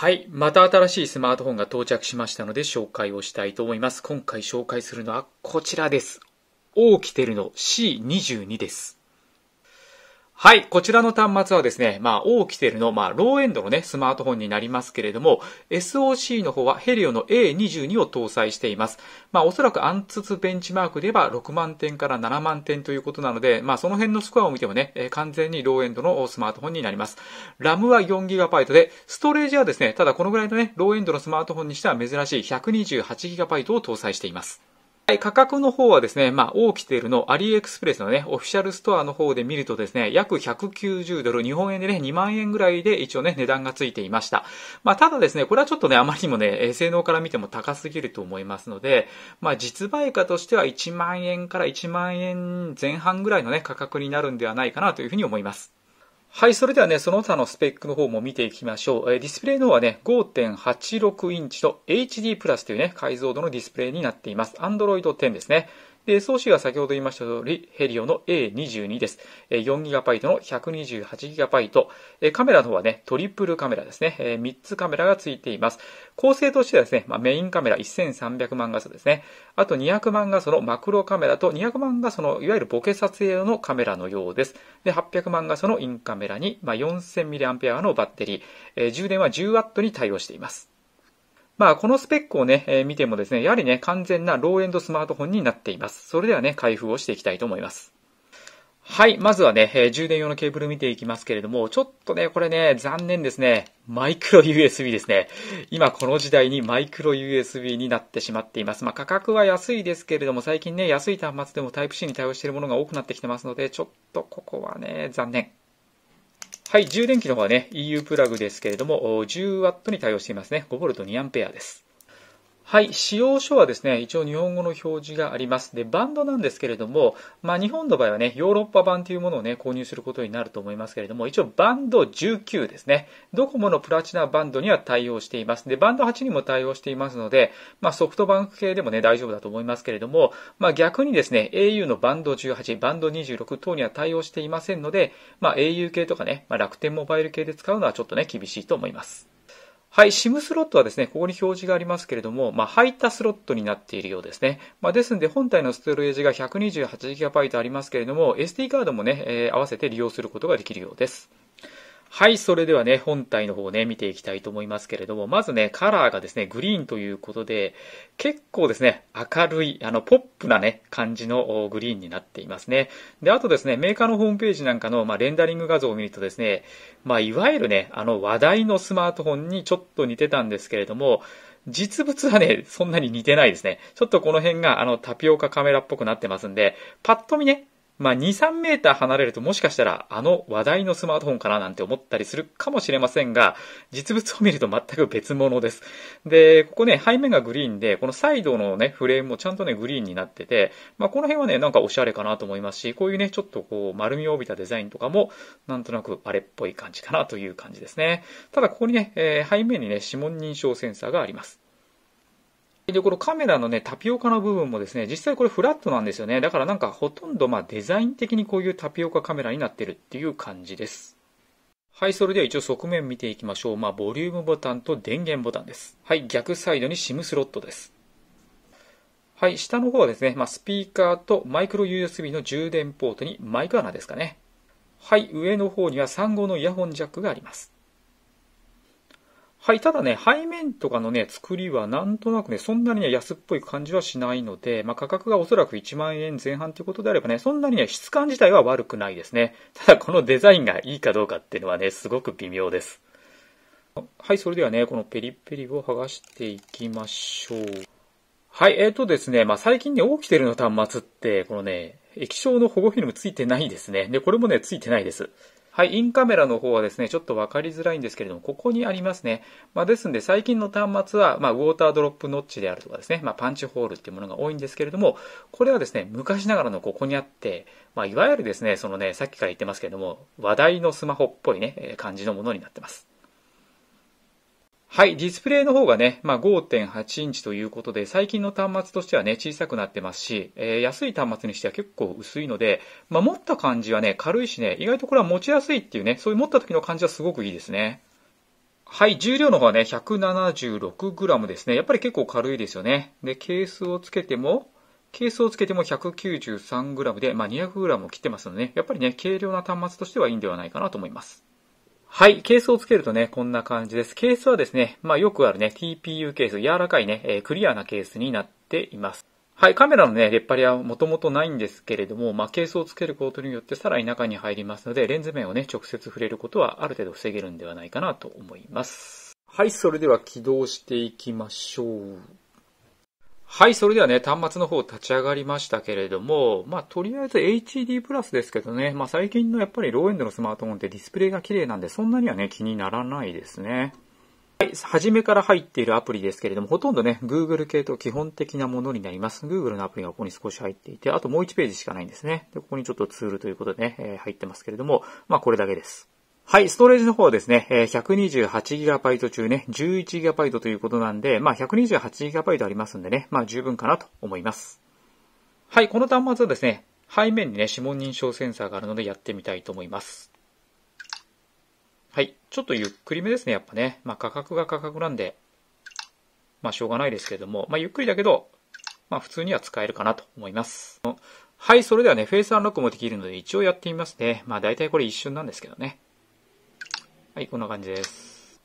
はい。また新しいスマートフォンが到着しましたので紹介をしたいと思います。今回紹介するのはこちらです。オーキテルの C22 です。はい。こちらの端末はですね、まあ、オーキテルの、まあ、ローエンドのね、スマートフォンになりますけれども、SOC の方はヘリオの A22 を搭載しています。まあ、おそらくアンツツベンチマークでは6万点から7万点ということなので、まあ、その辺のスコアを見てもね、え完全にローエンドのスマートフォンになります。ラムは 4GB で、ストレージはですね、ただこのぐらいのね、ローエンドのスマートフォンにしては珍しい 128GB を搭載しています。はい、価格の方はですね、まあ、オーキテルのアリエクスプレスのね、オフィシャルストアの方で見るとですね、約190ドル、日本円でね、2万円ぐらいで一応ね、値段がついていました。まあ、ただですね、これはちょっとね、あまりにもね、性能から見ても高すぎると思いますので、まあ、実売価としては1万円から1万円前半ぐらいのね、価格になるんではないかなというふうに思います。はい、それではね、その他のスペックの方も見ていきましょう。えディスプレイの方はね、5.86インチの HD プラスというね、解像度のディスプレイになっています。Android 10ですね。で、送信は先ほど言いました通り、ヘリオの A22 です。4GB の 128GB。カメラの方はね、トリプルカメラですね。3つカメラがついています。構成としてはですね、まあ、メインカメラ1300万画素ですね。あと200万画素のマクロカメラと200万画素のいわゆるボケ撮影用のカメラのようです。で、800万画素のインカメラに、まあ、4000mAh のバッテリー、充電は 10W に対応しています。まあ、このスペックをね、えー、見てもですね、やはりね、完全なローエンドスマートフォンになっています。それではね、開封をしていきたいと思います。はい、まずはね、えー、充電用のケーブル見ていきますけれども、ちょっとね、これね、残念ですね。マイクロ USB ですね。今この時代にマイクロ USB になってしまっています。まあ価格は安いですけれども、最近ね、安い端末でも Type-C に対応しているものが多くなってきてますので、ちょっとここはね、残念。はい、充電器の方はね、EU プラグですけれども、10W に対応していますね。5V2A です。はい、使用書はですね、一応日本語の表示があります。で、バンドなんですけれども、まあ日本の場合はね、ヨーロッパ版というものをね、購入することになると思いますけれども、一応バンド19ですね。ドコモのプラチナバンドには対応しています。で、バンド8にも対応していますので、まあソフトバンク系でもね、大丈夫だと思いますけれども、まあ逆にですね、au のバンド18、バンド26等には対応していませんので、まあ au 系とかね、まあ楽天モバイル系で使うのはちょっとね、厳しいと思います。はい、SIM スロットはですね、ここに表示がありますけれども、まあ、入ったスロットになっているようですね。まあ、ですので、本体のストレージが 128GB ありますけれども、SD カードもね、えー、合わせて利用することができるようです。はい、それではね、本体の方ね、見ていきたいと思いますけれども、まずね、カラーがですね、グリーンということで、結構ですね、明るい、あの、ポップなね、感じのグリーンになっていますね。で、あとですね、メーカーのホームページなんかの、まあ、レンダリング画像を見るとですね、まあ、いわゆるね、あの、話題のスマートフォンにちょっと似てたんですけれども、実物はね、そんなに似てないですね。ちょっとこの辺があのタピオカカメラっぽくなってますんで、パッと見ね、まあ、2、3メーター離れるともしかしたらあの話題のスマートフォンかななんて思ったりするかもしれませんが、実物を見ると全く別物です。で、ここね、背面がグリーンで、このサイドのね、フレームもちゃんとね、グリーンになってて、まあ、この辺はね、なんかおしゃれかなと思いますし、こういうね、ちょっとこう、丸みを帯びたデザインとかも、なんとなくあれっぽい感じかなという感じですね。ただ、ここにね、えー、背面にね、指紋認証センサーがあります。で、このカメラのね、タピオカの部分もですね、実際これフラットなんですよね。だからなんかほとんどまあデザイン的にこういうタピオカカメラになってるっていう感じです。はい、それでは一応側面見ていきましょう。まあ、ボリュームボタンと電源ボタンです。はい、逆サイドに SIM スロットです。はい、下の方はですね、まあ、スピーカーとマイクロ USB の充電ポートにマイク穴ですかね。はい、上の方には3号のイヤホンジャックがあります。はい、ただね、背面とかのね、作りはなんとなくね、そんなにね、安っぽい感じはしないので、まあ、価格がおそらく1万円前半ということであればね、そんなにね、質感自体は悪くないですね。ただ、このデザインがいいかどうかっていうのはね、すごく微妙です。はい、それではね、このペリペリを剥がしていきましょう。はい、えーとですね、まあ、最近ね、起きてるの端末って、このね、液晶の保護フィルムついてないですね。で、これもね、ついてないです。はい、インカメラの方はですね、ちょっと分かりづらいんですけれども、ここにありますね。まあ、ですんで、最近の端末は、まあ、ウォータードロップノッチであるとかですね、まあ、パンチホールっていうものが多いんですけれども、これはですね、昔ながらのここにあって、まあ、いわゆるですね、そのね、さっきから言ってますけれども、話題のスマホっぽいね、感じのものになってます。はい、ディスプレイの方がね、まあ、5.8インチということで、最近の端末としてはね、小さくなってますし、えー、安い端末にしては結構薄いので、まあ、持った感じはね、軽いしね、意外とこれは持ちやすいっていうね、そういう持った時の感じはすごくいいですね。はい、重量の方はね、176g ですね。やっぱり結構軽いですよね。で、ケースをつけても、ケースをつけても 193g で、まあ、200g を切ってますので、ね、やっぱりね、軽量な端末としてはいいんではないかなと思います。はい。ケースをつけるとね、こんな感じです。ケースはですね、まあよくあるね、TPU ケース、柔らかいね、えクリアなケースになっています。はい。カメラのね、出っ張りはもともとないんですけれども、まあケースをつけることによってさらに中に入りますので、レンズ面をね、直接触れることはある程度防げるんではないかなと思います。はい。それでは起動していきましょう。はい、それではね、端末の方立ち上がりましたけれども、まあ、とりあえず HD プラスですけどね、まあ、最近のやっぱりローエンドのスマートフォンってディスプレイが綺麗なんで、そんなにはね、気にならないですね。はい、初めから入っているアプリですけれども、ほとんどね、Google 系と基本的なものになります。Google のアプリがここに少し入っていて、あともう1ページしかないんですね。で、ここにちょっとツールということでね、えー、入ってますけれども、まあ、これだけです。はい、ストレージの方はですね、128GB 中ね、11GB ということなんで、まあ 128GB ありますんでね、まあ十分かなと思います。はい、この端末はですね、背面にね、指紋認証センサーがあるのでやってみたいと思います。はい、ちょっとゆっくりめですね、やっぱね。まあ価格が価格なんで、まあしょうがないですけれども、まあゆっくりだけど、まあ普通には使えるかなと思います。はい、それではね、フェイスアンロックもできるので一応やってみますね。まあ大体これ一瞬なんですけどね。はい、こんな感じです。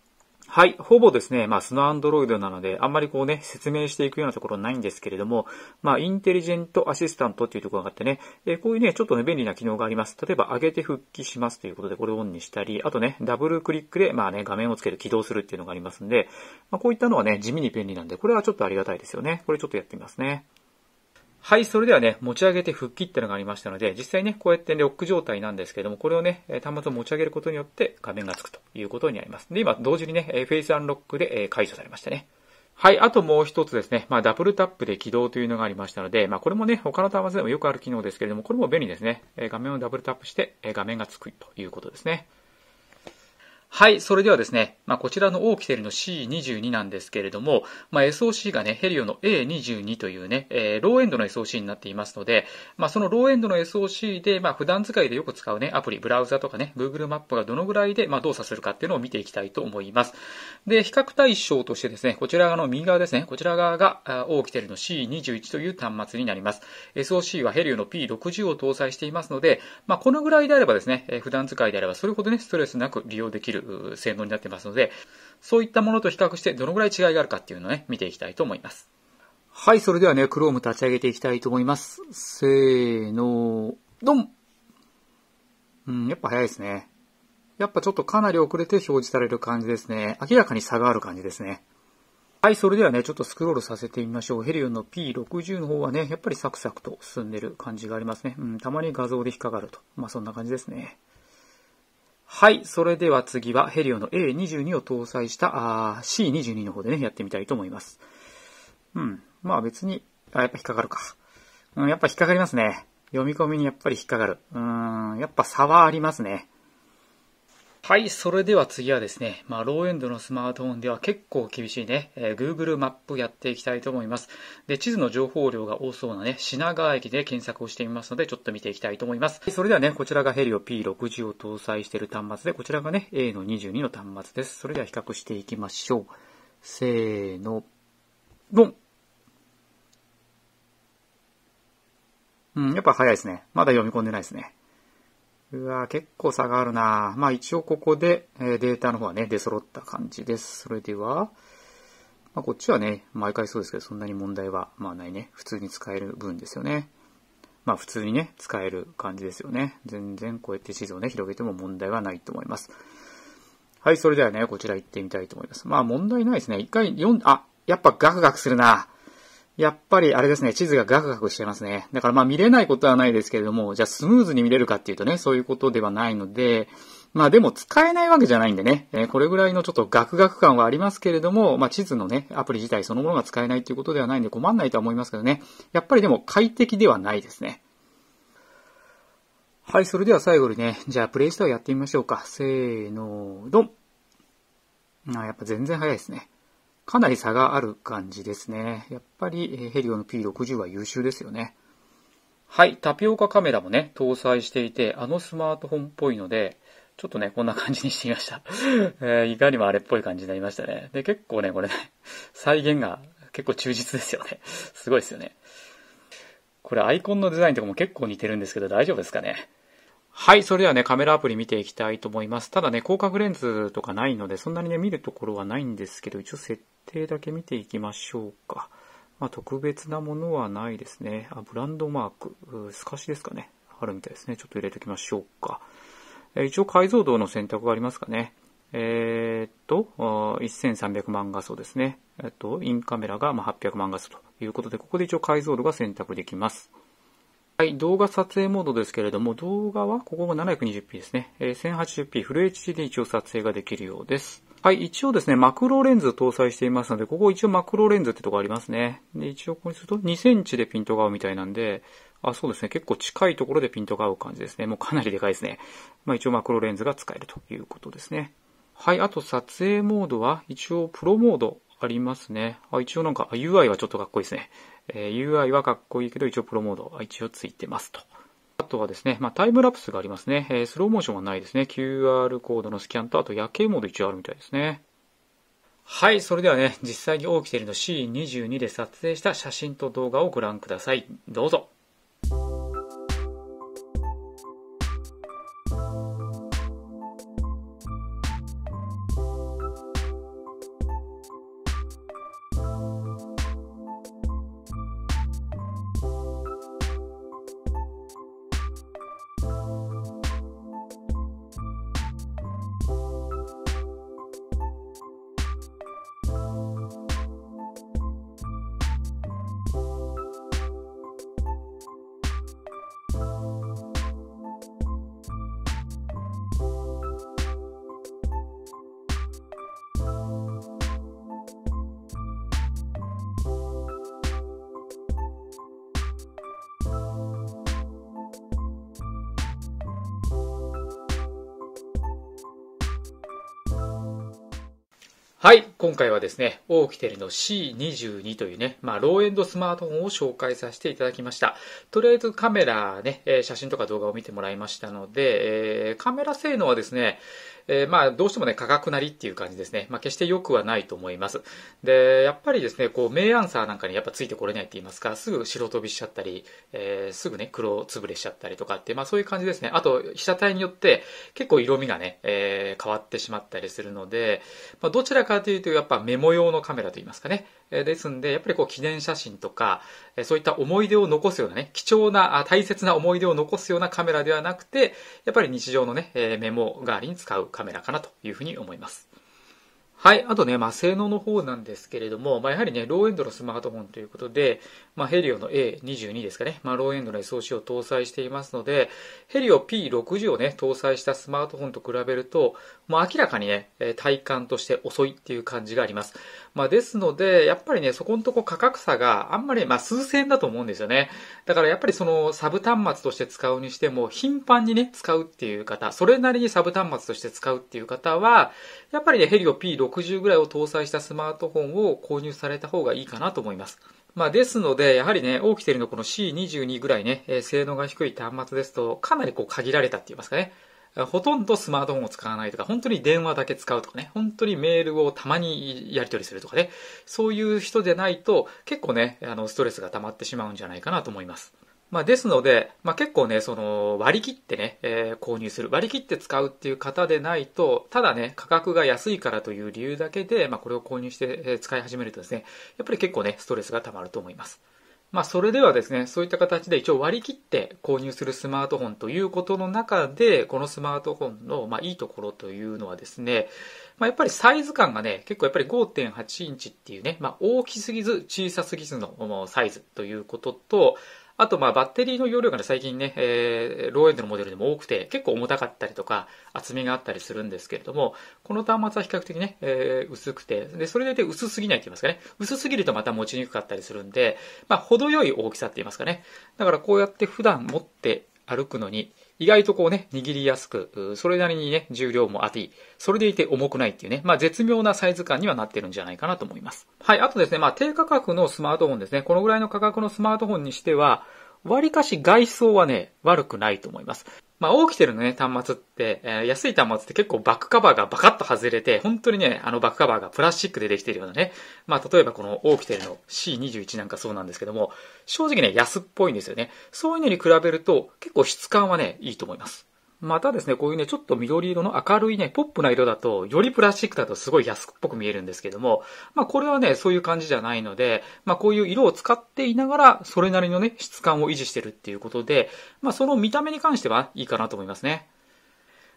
はい、ほぼですね、まあ、スノアンドロイドなので、あんまりこうね、説明していくようなところないんですけれども、まあ、インテリジェントアシスタントっていうところがあってね、えこういうね、ちょっとね、便利な機能があります。例えば、上げて復帰しますということで、これをオンにしたり、あとね、ダブルクリックで、まあね、画面をつける、起動するっていうのがありますんで、まあ、こういったのはね、地味に便利なんで、これはちょっとありがたいですよね。これちょっとやってみますね。はいそれではね、持ち上げて復帰ってのがありましたので、実際ね、こうやってロック状態なんですけども、これをね、端末を持ち上げることによって画面がつくということになります。で、今、同時にね、フェイスアンロックで解除されましたね。はい。あともう一つですね。まあ、ダブルタップで起動というのがありましたので、まあ、これもね、他の端末でもよくある機能ですけれども、これも便利ですね。え画面をダブルタップして、え画面がつくということですね。はい、それではですね、まあ、こちらのオーキテルの C22 なんですけれども、まあ、SOC がね、ヘリオの A22 というね、えー、ローエンドの SOC になっていますので、まあ、そのローエンドの SOC で、まあ、普段使いでよく使うね、アプリ、ブラウザとかね、Google マップがどのぐらいで、まあ、動作するかっていうのを見ていきたいと思います。で、比較対象としてですね、こちら側の右側ですね、こちら側が、オーキテルの C21 という端末になります。SOC はヘリオの P60 を搭載していますので、まあ、このぐらいであればですね、普段使いであればそれほどね、ストレスなく利用できる性能になってますので、そういったものと比較してどのぐらい違いがあるかっていうのをね、見ていきたいと思います。はい、それではね、Chrome 立ち上げていきたいと思います。せーの、ドンうん、やっぱ早いですね。やっぱちょっとかなり遅れて表示される感じですね。明らかに差がある感じですね。はい、それではね、ちょっとスクロールさせてみましょう。ヘリオンの P60 の方はね、やっぱりサクサクと進んでる感じがありますね。うん、たまに画像で引っかかると。まあそんな感じですね。はい。それでは次はヘリオの A22 を搭載したあ C22 の方でね、やってみたいと思います。うん。まあ別に、あ、やっぱ引っかかるか。うん、やっぱ引っかかりますね。読み込みにやっぱり引っかかる。うん、やっぱ差はありますね。はい、それでは次はですね、まあ、ローエンドのスマートフォンでは結構厳しいね、えー、Google マップやっていきたいと思います。で、地図の情報量が多そうなね、品川駅で検索をしてみますので、ちょっと見ていきたいと思います。それではね、こちらがヘリオ P60 を搭載している端末で、こちらがね、A の22の端末です。それでは比較していきましょう。せーの、ドンうん、やっぱ早いですね。まだ読み込んでないですね。うわ結構差があるなまあ一応ここで、えデータの方はね、出揃った感じです。それでは、まあこっちはね、毎回そうですけど、そんなに問題は、まあないね。普通に使える分ですよね。まあ普通にね、使える感じですよね。全然こうやって地図をね、広げても問題はないと思います。はい、それではね、こちら行ってみたいと思います。まあ問題ないですね。一回読ん、あ、やっぱガクガクするな。やっぱりあれですね、地図がガクガクしてますね。だからまあ見れないことはないですけれども、じゃあスムーズに見れるかっていうとね、そういうことではないので、まあでも使えないわけじゃないんでね、えー、これぐらいのちょっとガクガク感はありますけれども、まあ地図のね、アプリ自体そのものが使えないということではないんで困んないとは思いますけどね、やっぱりでも快適ではないですね。はい、それでは最後にね、じゃあプレイストアやってみましょうか。せーの、ドンあ、やっぱ全然早いですね。かなり差がある感じですね。やっぱりヘリオの P60 は優秀ですよね。はい、タピオカカメラもね、搭載していて、あのスマートフォンっぽいので、ちょっとね、こんな感じにしてみました。えー、いかにもあれっぽい感じになりましたね。で、結構ね、これね、再現が結構忠実ですよね。すごいですよね。これアイコンのデザインとかも結構似てるんですけど、大丈夫ですかね。はい、それではね、カメラアプリ見ていきたいと思います。ただね、広角レンズとかないので、そんなにね、見るところはないんですけど、一応設定だけ見ていきましょうか。まあ、特別なものはないですね。あ、ブランドマーク、透かしですかね。あるみたいですね。ちょっと入れておきましょうか。え一応解像度の選択がありますかね。えー、っと、1300万画素ですね。えっと、インカメラが800万画素ということで、ここで一応解像度が選択できます。はい、動画撮影モードですけれども、動画はここが 720p ですね。え 1080p フル HD で一応撮影ができるようです。はい、一応ですね、マクロレンズ搭載していますので、ここ一応マクロレンズってとこありますね。で、一応ここにすると2センチでピントが合うみたいなんで、あ、そうですね、結構近いところでピントが合う感じですね。もうかなりでかいですね。まあ一応マクロレンズが使えるということですね。はい、あと撮影モードは一応プロモードありますね。あ、一応なんか UI はちょっとかっこいいですね。えー、UI はかっこいいけど一応プロモードは一応ついてますと。あとはですね、まあ、タイムラプスがありますね。えー、スローモーションはないですね。QR コードのスキャンと、あと夜景モード一応あるみたいですね。はい、それではね、実際に起きているの C22 で撮影した写真と動画をご覧ください。どうぞ。はい、今回はですね、オーキテルの C22 というね、まあ、ローエンドスマートフォンを紹介させていただきました。とりあえずカメラね、え写真とか動画を見てもらいましたので、えー、カメラ性能はですね、えー、まあ、どうしてもね、価格なりっていう感じですね。まあ、決して良くはないと思います。で、やっぱりですね、こう、名アンサーなんかにやっぱついてこれないって言いますか、すぐ白飛びしちゃったり、えー、すぐね、黒潰れしちゃったりとかって、まあ、そういう感じですね。あと、被写体によって結構色味がね、えー、変わってしまったりするので、まあ、どちらかというと、やっぱメモ用のカメラと言いますかね、ですんで、やっぱりこう記念写真とか、そういった思い出を残すようなね、貴重な、大切な思い出を残すようなカメラではなくて、やっぱり日常のね、メモ代わりに使うカメラかなというふうに思います。はい。あとね、まあ、性能の方なんですけれども、まあ、やはりね、ローエンドのスマートフォンということで、まあ、ヘリオの A22 ですかね、まあ、ローエンドの SOC を搭載していますので、ヘリオ P60 をね、搭載したスマートフォンと比べると、もう明らかにね、体感として遅いっていう感じがあります。まあ、ですので、やっぱりね、そこのとこ価格差があんまり、まあ、数千円だと思うんですよね。だからやっぱりそのサブ端末として使うにしても、頻繁にね、使うっていう方、それなりにサブ端末として使うっていう方は、やっぱりね、ヘリオ P60 ぐらいを搭載したスマートフォンを購入された方がいいかなと思います。まあですので、やはりね、オーキテルのこの C22 ぐらいね、えー、性能が低い端末ですと、かなりこう限られたって言いますかね。ほとんどスマートフォンを使わないとか、本当に電話だけ使うとかね、本当にメールをたまにやり取りするとかね、そういう人でないと結構ね、あの、ストレスが溜まってしまうんじゃないかなと思います。まあ、ですので、まあ、結構ね、その割り切ってね、えー、購入する、割り切って使うっていう方でないと、ただね、価格が安いからという理由だけで、まあ、これを購入して使い始めるとですね、やっぱり結構ね、ストレスが溜まると思います。まあ、それではですね、そういった形で一応割り切って購入するスマートフォンということの中で、このスマートフォンの、まあ、いいところというのはですね、まあ、やっぱりサイズ感がね、結構やっぱり5.8インチっていうね、まあ、大きすぎず小さすぎずのサイズということと、あと、まあ、バッテリーの容量が、ね、最近ね、えー、ローエンドのモデルでも多くて、結構重たかったりとか、厚みがあったりするんですけれども、この端末は比較的ね、えー、薄くて、で、それで薄すぎないと言いますかね、薄すぎるとまた持ちにくかったりするんで、まあ、程よい大きさって言いますかね。だからこうやって普段持って歩くのに、意外とこうね、握りやすく、それなりにね、重量もあい、それでいて重くないっていうね、まあ絶妙なサイズ感にはなってるんじゃないかなと思います。はい、あとですね、まあ低価格のスマートフォンですね、このぐらいの価格のスマートフォンにしては、割かし外装はね、悪くないと思います。まあ、キきルのね、端末って、えー、安い端末って結構バックカバーがバカッと外れて、本当にね、あのバックカバーがプラスチックでできてるようなね。まあ、例えばこのーきテルの C21 なんかそうなんですけども、正直ね、安っぽいんですよね。そういうのに比べると、結構質感はね、いいと思います。またですね、こういうね、ちょっと緑色の明るいね、ポップな色だと、よりプラスチックだとすごい安っぽく見えるんですけども、まあこれはね、そういう感じじゃないので、まあこういう色を使っていながら、それなりのね、質感を維持してるっていうことで、まあその見た目に関してはいいかなと思いますね。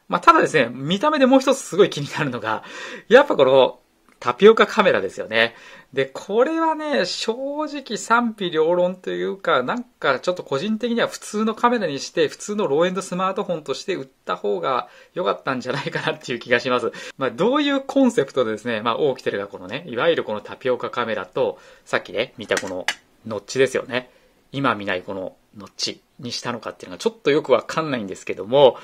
まあただですね、見た目でもう一つすごい気になるのが、やっぱこの、タピオカカメラですよね。で、これはね、正直賛否両論というか、なんかちょっと個人的には普通のカメラにして、普通のローエンドスマートフォンとして売った方が良かったんじゃないかなっていう気がします。まあ、どういうコンセプトでですね、まあ、オーキテルがこのね、いわゆるこのタピオカカメラと、さっきね、見たこのノッチですよね。今見ないこのの地にしたのかっていうのがちょっとよくわかんないんですけども、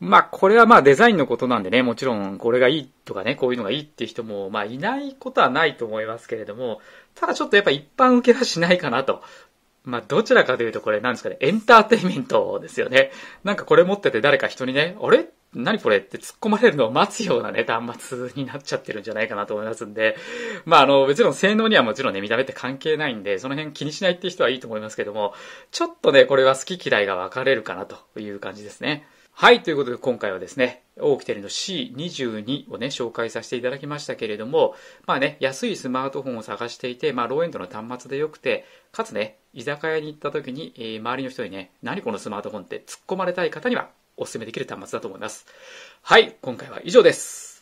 まあこれはまあデザインのことなんでね、もちろんこれがいいとかね、こういうのがいいって人もまあいないことはないと思いますけれども、ただちょっとやっぱ一般受けはしないかなと。まあどちらかというとこれなんですかね、エンターテインメントですよね。なんかこれ持ってて誰か人にね、あれ何これって突っ込まれるのを待つようなね、端末になっちゃってるんじゃないかなと思いますんで、まあ、あの、もちろん性能にはもちろんね、見た目って関係ないんで、その辺気にしないって人はいいと思いますけども、ちょっとね、これは好き嫌いが分かれるかなという感じですね。はい、ということで今回はですね、オーキテルの C22 をね、紹介させていただきましたけれども、まあね、安いスマートフォンを探していて、まあ、ローエンドの端末でよくて、かつね、居酒屋に行った時に、えー、周りの人にね、何このスマートフォンって突っ込まれたい方には、お勧めできる端末だと思います。はい、今回は以上です。